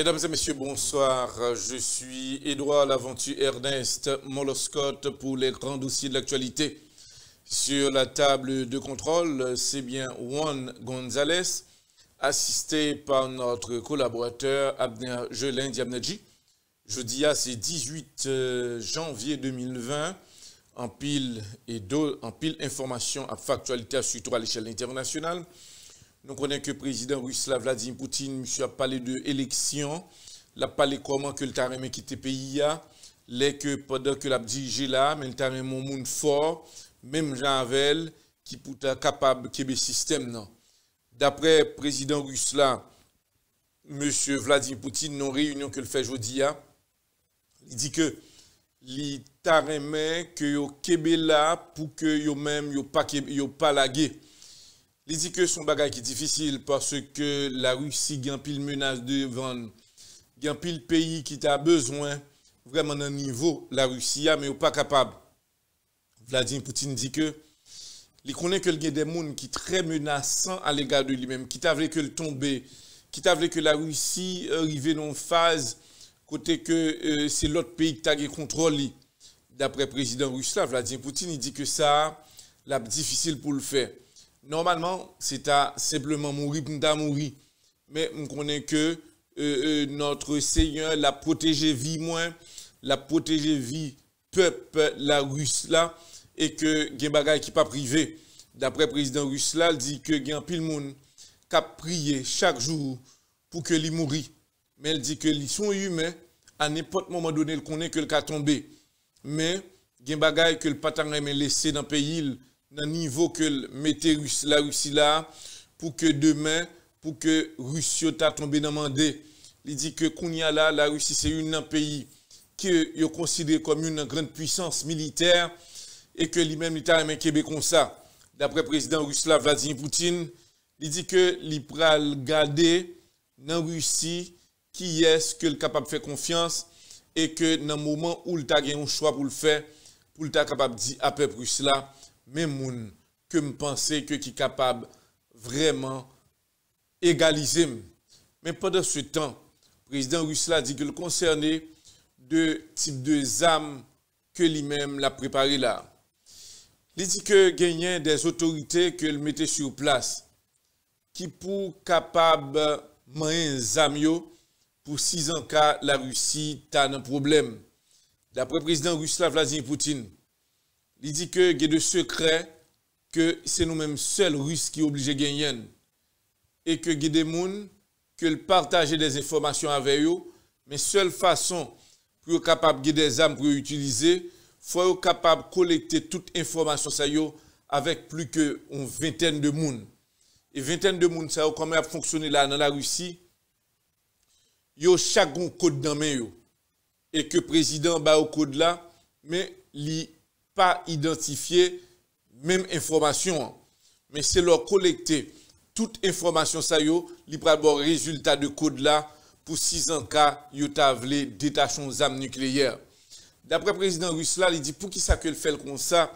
Mesdames et messieurs, bonsoir. Je suis Edouard Laventure Ernest Moloscott pour les grands dossiers de l'actualité. Sur la table de contrôle, c'est bien Juan Gonzalez, assisté par notre collaborateur Abner Jelin Jeudi Jeudi, ah, c'est 18 euh, janvier 2020. En pile et en pile information à factualité à surtout à l'échelle internationale. Nous connaissons que le président russe, Vladimir Poutine, monsieur a parlé de Il a parlé comment que le a quitté le pays. Les que pendant que l'a dirigé là, mais le Tarem un monde fort, même Jean Avel, qui est capable de le système. D'après le président russe, là, monsieur Vladimir Poutine, la réunion que le fait aujourd'hui, il dit que le tarim que au Québec là pour que yo même yo pas yo pas il dit que son bagage est difficile parce que la Russie a pile menace de vendre, a pile pays qui a besoin vraiment d'un niveau la Russie a, mais pas capable. Vladimir Poutine dit que il connaît que il des gens qui sont très menaçants à l'égard de lui-même, qui t'avaient que le tomber, qui t'avaient que la Russie arrive dans phase côté que euh, c'est l'autre pays qui t'a contrôle. D'après le président russe, Vladimir Poutine, il dit que ça, la difficile pour le faire normalement, c'est à simplement mourir pour mourir. Mais on connaît que euh, euh, notre Seigneur l'a protégé vie moins, l'a protégé vie peuple, la russe là, et que choses qui pas privé. D'après le président russe là, il dit que de pile qui a prié chaque jour pour que lui mourit. Mais il dit que les sont humains, à n'importe moment donné, il connaît que le cas tombé. Mais des choses que le est laissé dans le pays, nan nivou ke mette la russi la pou ke demen pou ke russi yo ta tombe nan mande. Li di ke koun ya la, la russi se yon nan peyi ke yo konsidere kom yon nan gren pwisans militer e ke li men li ta remen kebe kon sa. Dapre prezident russi la Vladimir Poutine, li di ke li pral gade nan russi ki yes ke l kapap fe konfians e ke nan mouman ou l ta gen yon chwa pou l fe pou l ta kapap di apep russi la. men moun ke m'pense ke ki kapab vreman egalize m. Men pwantan se tan, prezident Rusla di ke l koncerne de tip de zam ke li men la prepare la. Li di ke genyen des otorite ke l mette sur plas, ki pou kapab manyen zam yo, pou si zan ka la Rusi tan an problem. Dapre prezident Rusla Vladimir Poutine, li di ke ge de sekre ke se nou menm sel rus ki oblije gen yen. E ke ge de moun, ke l partaje de z informasyon ave yo, men sel fason pou yo kapab ge de zan pou yo utilize, fwa yo kapab kolekte tout informasyon sa yo avek plu ke on vinten de moun. E vinten de moun sa yo kame ap fonksyone la nan la russi, yo chakon kode nan men yo. E ke prezident ba yo kode la, men li yon pas identifier même information, hein. mais c'est leur collecter toute information ça yo, bon résultat de code là pour six ans cas yo tavlé détachons armes nucléaires. D'après président russe là, il dit pour qui ça que le fait comme ça,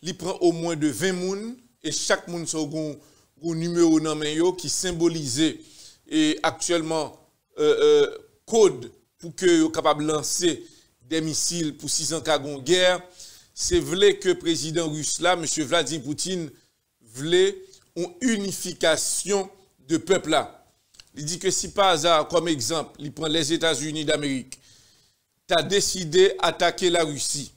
il prend au moins de 20 moun et chaque moun second un numéro nommé yo qui symbolise et actuellement euh, euh, code pour que capable lancer des missiles pour six ans cas guerre c'est vrai que le président russe là, M. Vladimir Poutine, voulait une unification de peuple là. Il dit que si par hasard, comme exemple, il prend les États-Unis d'Amérique, il a décidé d'attaquer la Russie.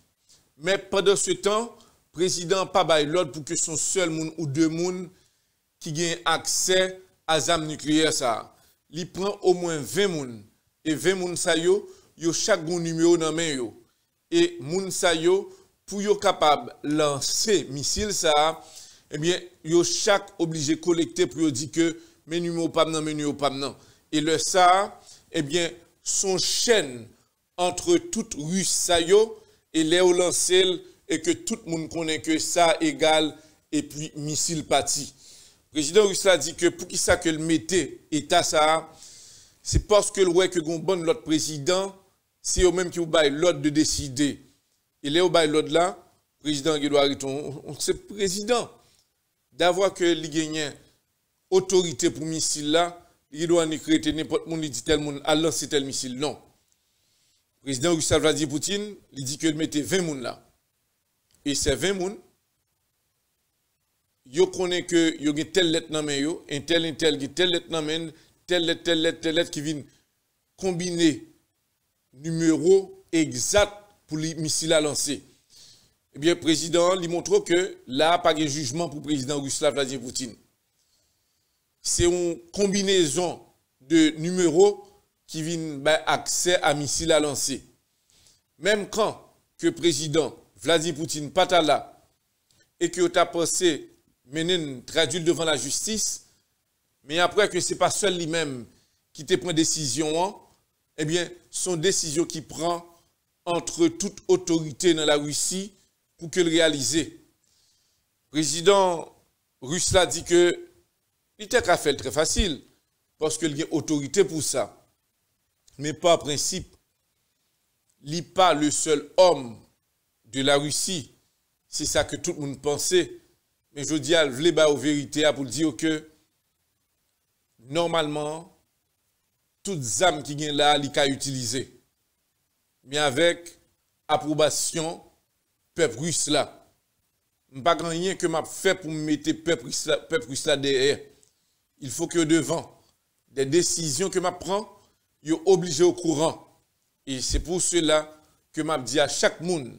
Mais pendant ce temps, le président pas l'ordre pour que son seul monde ou deux personnes qui aient accès à l'arme nucléaire ça. Il prend au moins 20 personnes. et 20 personnes, ça yo, chaque numéro dans main yo. Et les ça yo pou yo kapab lanse misil sa a, yo chak oblije kolekte pou yo di ke menu mo pa menan, menu yo pa menan. E le sa a, son chen entre tout Rus sa yo e le yo lanse el, e ke tout moun konen ke sa a egal e pi misil pati. Prezident Rus la di ke pou ki sa ke l mette et a sa a, se paske l wey ke goun bon l ot prezident, se yo menm ki ou bay l ot de deside Il est au bail président Guido Ariton, c'est président. D'avoir que les gagnants autorité pour missile là, il doit en n'importe qui dit tel monde à lancer tel missile. Non. Le président Gustave Vladimir Poutine, il dit qu'il mettait 20 personnes là. Et ces 20 personnes, yo connaît que yo gen telle lettre dans main tel un tel telle lettre dans main, telle lettre telle lettre telle lettre qui vient combiner numéro exact pour les missiles à lancer. Eh bien, le président lui montre que là, pas de jugement pour le président Ruslan Vladimir Poutine. C'est une combinaison de numéros qui vient ben, bah, accès à missiles à lancer. Même quand que le président Vladimir Poutine pas là et que a pensé mener une traduit devant la justice, mais après que ce n'est pas seul lui-même qui te prend décision, hein, eh bien, son décision qui prend entre toute autorité dans la Russie pour qu'elle réalise. Le président russe a dit que l'État a fait très facile parce qu'il y a autorité pour ça. Mais pas principe. Il n'est pas le seul homme de la Russie. C'est ça que tout le monde pensait. Mais je dis à la vérité pour dire que normalement, toutes les âmes qui viennent là, il a utilisées mais avec approbation peuple russe là. Pas rien que m'a fait pour mettre peuple russe peuple russe derrière. Il faut que devant des décisions que m'a prend, suis obligé au courant. Et c'est pour cela que m'a dit à chaque monde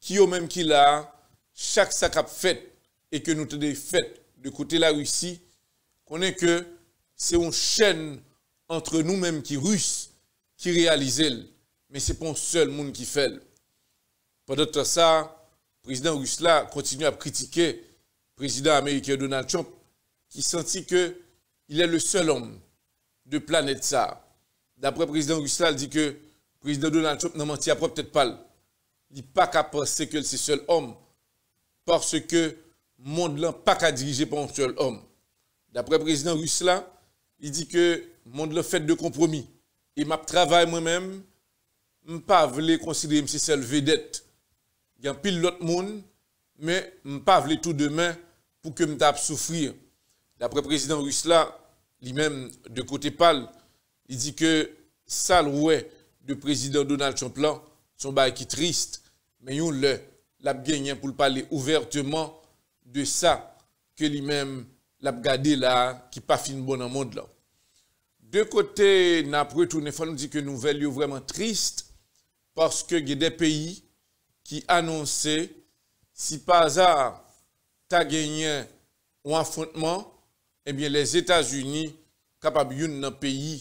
qui au même qui là, chaque sac a fait et que nous te fait de côté la Russie, qu'on est que c'est une chaîne entre nous-mêmes qui russe qui réalise mais c'est pas un seul monde qui fait. Pendant tout ça, le président russe continue à critiquer le président américain Donald Trump, qui sentit que il est le seul homme de planète ça. D'après le président russe il dit que le président Donald Trump n'a menti à peut-être pas. Il n'est pas qu'à penser que c'est le seul homme, parce que le monde là pas qu'à diriger par un seul homme. D'après le président russe il dit que le monde le fait de compromis. Et m'a travail moi-même pas voulu considérer si c'est vedette. Il y a pile d'autres monde, mais je ne pas tout demain pour que je tape souffrir. D'après le président Russell, lui-même, de côté pâle, il dit que ça, le président Donald Trump, là, son bail qui triste, mais il le l'a gagné pour parler ouvertement de ça que lui-même l'a gardé là, qui pas fin bon dans monde là. De côté, n'a retourné, il nous dit que nouvelle vraiment triste. Porske gen eh de peyi ki anonsè si pazar ta genyen ou anfrontman, ebyen les Etats-Unis kapab yon nan peyi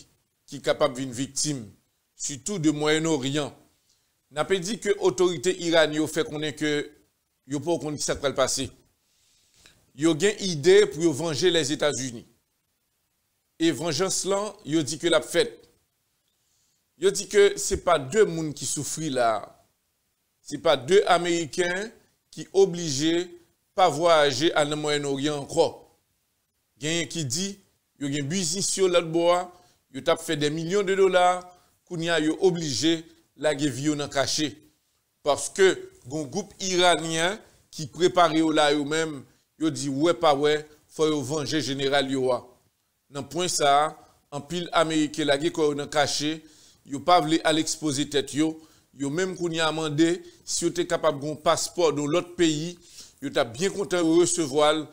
ki kapab vin vitim, sütou de Moyen-Orient. Na pe di ke otorite Iran yo fe konen ke yo pou konen ki sa krel pase. Yo gen ide pou yo venje les Etats-Unis. E venjen slan yo di ke la pfet. Yo di ke se pa dwe moun ki soufri la. Se pa dwe Ameriken ki oblije pa vo aje an nan Moyen-Orient an kwa. Genye ki di, yo gen buizis yo lalbo a, yo tap fe den milyon de dolar, kounya yo oblije la gevi yo nan kache. Paske, gon goup iranien ki prepare yo la yo men, yo di we pa we fo yo venje general yo a. Nan pwen sa, an pil Ameriken la ge kwa yo nan kache, yo pas voulu à l'exposer tête yo, même qu'on y a si vous était capable d'un passeport dans l'autre pays, yo t'a bien content de recevoir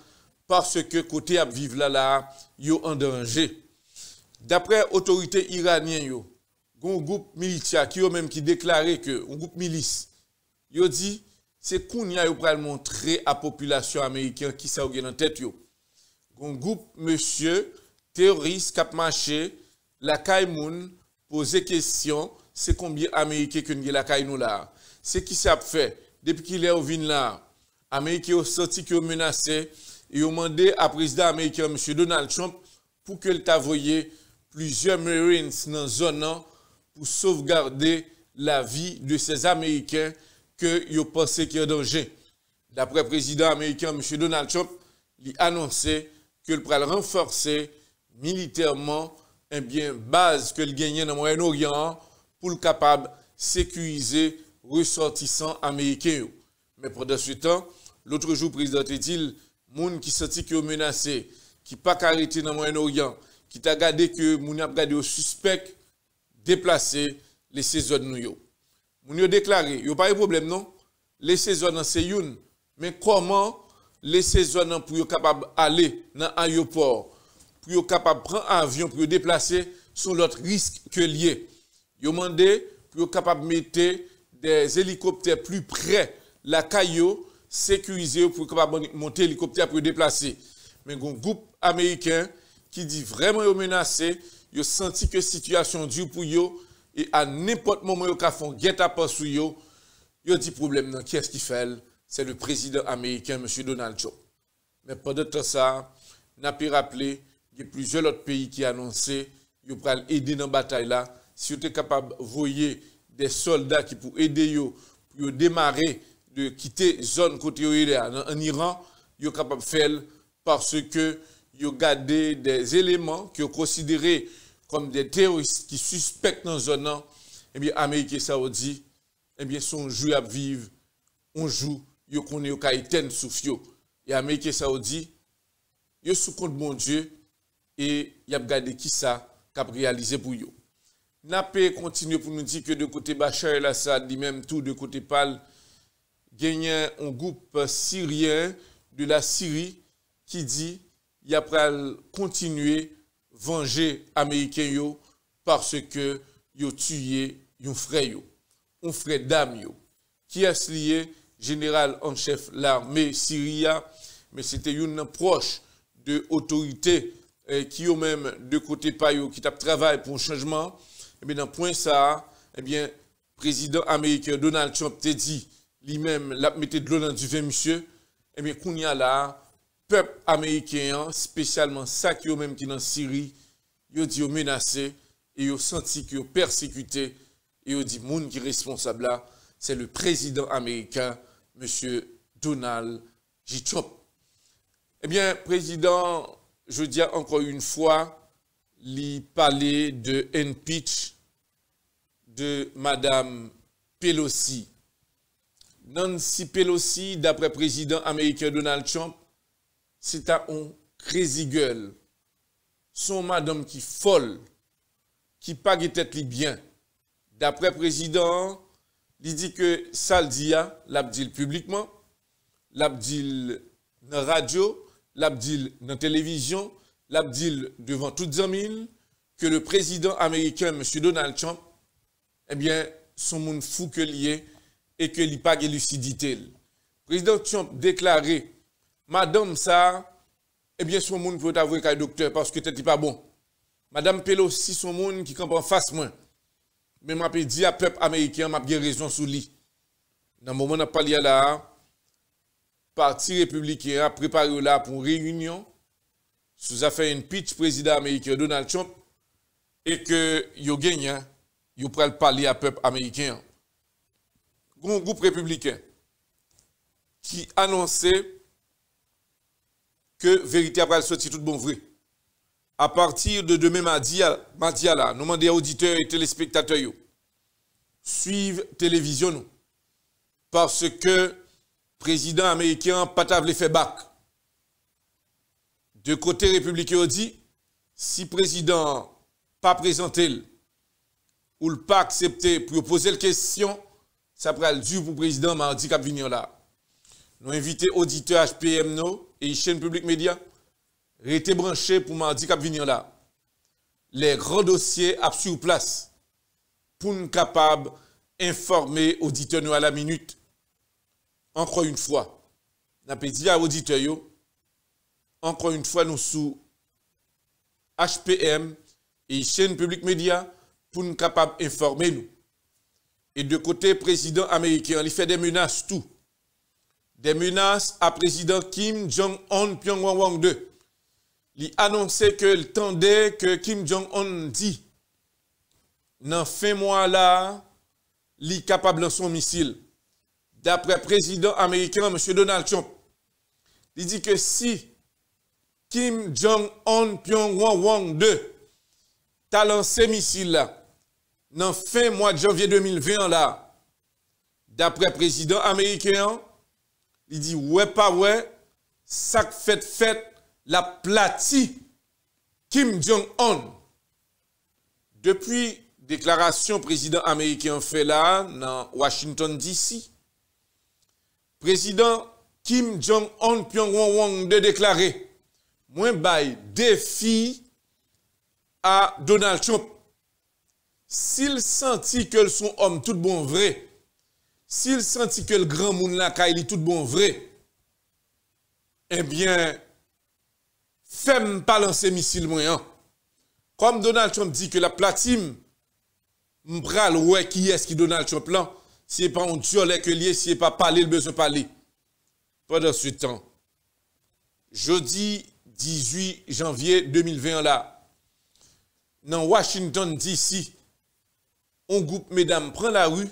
parce que côté à vivre là là, yo en danger. D'après autorité iranienne yo, un groupe militaire qui a même qui déclaré que un groupe milice yo dit c'est a yo montré montrer à population américaine qui ça dans tête yo. Un groupe monsieur terroriste qui a la Kaimoun poser question, c'est combien d'Américains ont la caille là. C'est qui s'est fait depuis qu'il est au vin là. Américains ont senti qu'ils ont menacé et ont demandé à président américain M. Donald Trump pour qu'il t'avoyait plusieurs Marines dans la zone hein, pour sauvegarder la vie de ces Américains que pensé qu'il qu'ils a danger. D'après le président américain M. Donald Trump, il a annoncé qu'il pourrait renforcer militairement un eh bien, base que le gagnant dans Moyen-Orient pour le capable sécuriser ressortissants américains. Mais pendant ce temps, l'autre jour, le président dit, gens qui senti que menacé, qui pas arrêté dans le Moyen-Orient, qui t'a gardé que moun a gardé au suspect déplacé, les de nous yo. déclaré "Il déclaré, a pas de problème non, les zone dans c'est mais comment les saisons pour capable aller dans l'aéroport pour être capable de prendre un avion, pour déplacer sur l'autre risque que lié. Ils ont demandé pour être capable de mettre des hélicoptères plus près la caillou, sécuriser pour être capable de monter l'hélicoptère pour déplacer. Mais un groupe américain qui dit vraiment menacé, ils ont senti que la situation est dure pour eux et à n'importe moment ils font guet à pas sur eux. Ils ont dit problème, qui est-ce qui fait C'est le président américain, M. Donald Trump. Mais pendant tout ça, n'a pas rappelé il y a plusieurs autres pays qui annoncé qu'ils pourraient aider dans la bataille là. Si vous êtes capable de voyer des soldats qui pour aider pour démarrer, de quitter la zone côté en Iran, vous êtes capable de faire parce que vous gardé des éléments qui sont considérés comme des terroristes qui suspectent dans la zone. Et eh bien, Amérique Saoudite, eh bien, son joue à vivre, on joue, yo connaît yo kaiten soufio. Et l'Amérique Saoudite, yo sous compte mon Dieu, et y a gardé qui ça réalisé pour yo. N'a pas pour nous dire que de côté Bachar el Assad dit même tout de côté Pal gagnant un groupe syrien de la Syrie qui dit y a continuer venger les Américains parce que yo tué un frère un frère d'âme qui est lié général en chef l'armée syria mais c'était une proche de autorité qui ont même de côté payo, qui tape travail pour un changement, Et bien, dans point ça, et eh bien, président américain Donald Trump t'a dit, lui-même, la mettez de l'eau dans du vin, monsieur, eh bien, qu'on y a là, peuple américain, spécialement ça qui ont même qui dans Syrie, ils ont dit menacé, et ils ont senti qu'ils ont persécuté, et ils ont dit, monde qui est responsable là, c'est le président américain, monsieur Donald J. Trump. Eh bien, président Je diya ankon yon fwa li pale de en pitch de madame Pelosi. Nan si Pelosi, dapre prezident Amerike Donald Trump, se ta on krezi gyele. Son madame ki fol, ki pa ge tet li byen. Dapre prezident, li di ke sal diya, la pdil publikman, la pdil nan radyo, l ap dil nan televizyon, l ap dil devan tout zanmil, ke le prezident Ameriken M. Donald Trump, ebyen, eh son moun fou ke liye, e ke li pa ge luciditel. Prezident Trump deklare, Madame Sarr, ebyen, eh son moun pou t'avouye kaj dokter, paske tet li pa bon. Madame Pelosi, son moun ki kompon fass mwen, men m api di ap pep Ameriken m ap ge rezon sou li. Nan moun moun ap pali ala a, parti républicain a préparé là pour une réunion sous affaire une pitch président américain Donald Trump et que yo gagnant hein. yo pral parler à peuple américain. Un groupe républicain qui annonçait que vérité après sortir tout bon vrai. À partir de demain mardi, mardi là, nous demandons aux auditeurs et téléspectateurs yo, suivre télévision nous parce que président américain pas fait bac. De côté républicain dit, si président pas présenté ou le pas accepté pour poser la question, ça prend le dur pour président mardi Capvignola. là. Nous invitons auditeurs HPM no et chaîne public média été branchés pour mardi Capvignola. là. Les grands dossiers sont sur place pour nous capables informer auditeurs à la minute encore une fois, n'a pas dit à l'auditeur, encore une fois, nous sous HPM et chaîne public média pour nous capables d'informer nous. Et de côté, président américain, il fait des menaces tout. Des menaces à président Kim Jong-un Pyongyang 2. Il annonçait que le tendait que Kim Jong-un dit, dans fin mois là, il est capable de son missile d'après président américain M. Donald Trump. Il dit que si Kim Jong-un Pyongyang 2 a lancé missile là, dans fin mois de janvier 2020 là, d'après président américain, il dit ouais pas ouais, ça fait fait la plati Kim Jong-un. Depuis déclaration président américain fait là, dans Washington DC, Prezident Kim Jong-un pyong wong wong de deklare, mwen bay defi a Donald Trump. S'il senti ke l son om tout bon vre, s'il senti ke l gran moun lanka ili tout bon vre, ebyen, eh fem palanse misil mwen an. Kom Donald Trump di ke la platim, mpral wè ki eski Donald Trump lan, Si pas un tue si que si pas parler, il besoin parler. Pendant ce temps, jeudi 18 janvier 2020 là, dans Washington DC, un groupe mesdames prend la rue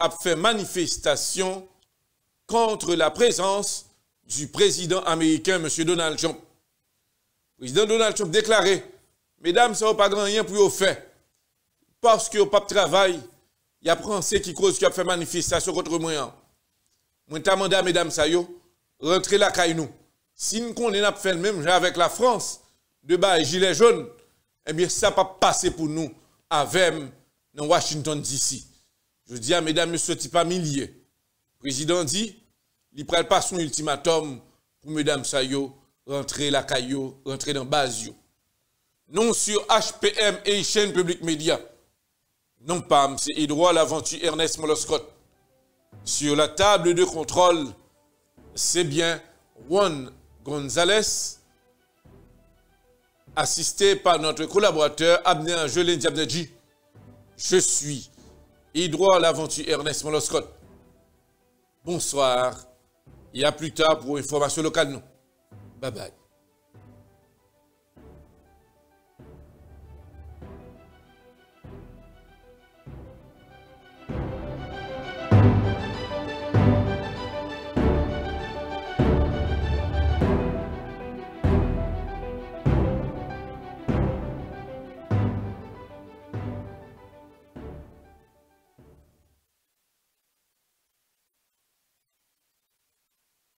a fait manifestation contre la présence du président américain, M. Donald Trump. Le président Donald Trump déclaré, mesdames, ça n'a pas grand rien pour vous faire, parce que vous pas de travail, Ya pransè ki kouz ki ap fè manifestasyon koutre mwen an. Mwen ta mandè a mèdame Sayo, rentre la kay nou. Sin kon den ap fè l mèm, jè avèk la Frans, deba e eh jilè joun, e mwen sa pa pase pou nou avèm nan Washington DC. Jou di a mèdame, sou ti pa milye. Prezident di, li prel pa son ultimatom pou mèdame Sayo rentre la kay nou, rentre nan baz yo. Non sou HPM et chèn publik mèdia, non pas M. à Laventure Ernest Moloscott, sur la table de contrôle, c'est bien Juan Gonzalez, assisté par notre collaborateur Abner Angelin Diabnadji. Je suis à Laventure Ernest Moloscott. Bonsoir et à plus tard pour une formation locale, non? Bye bye.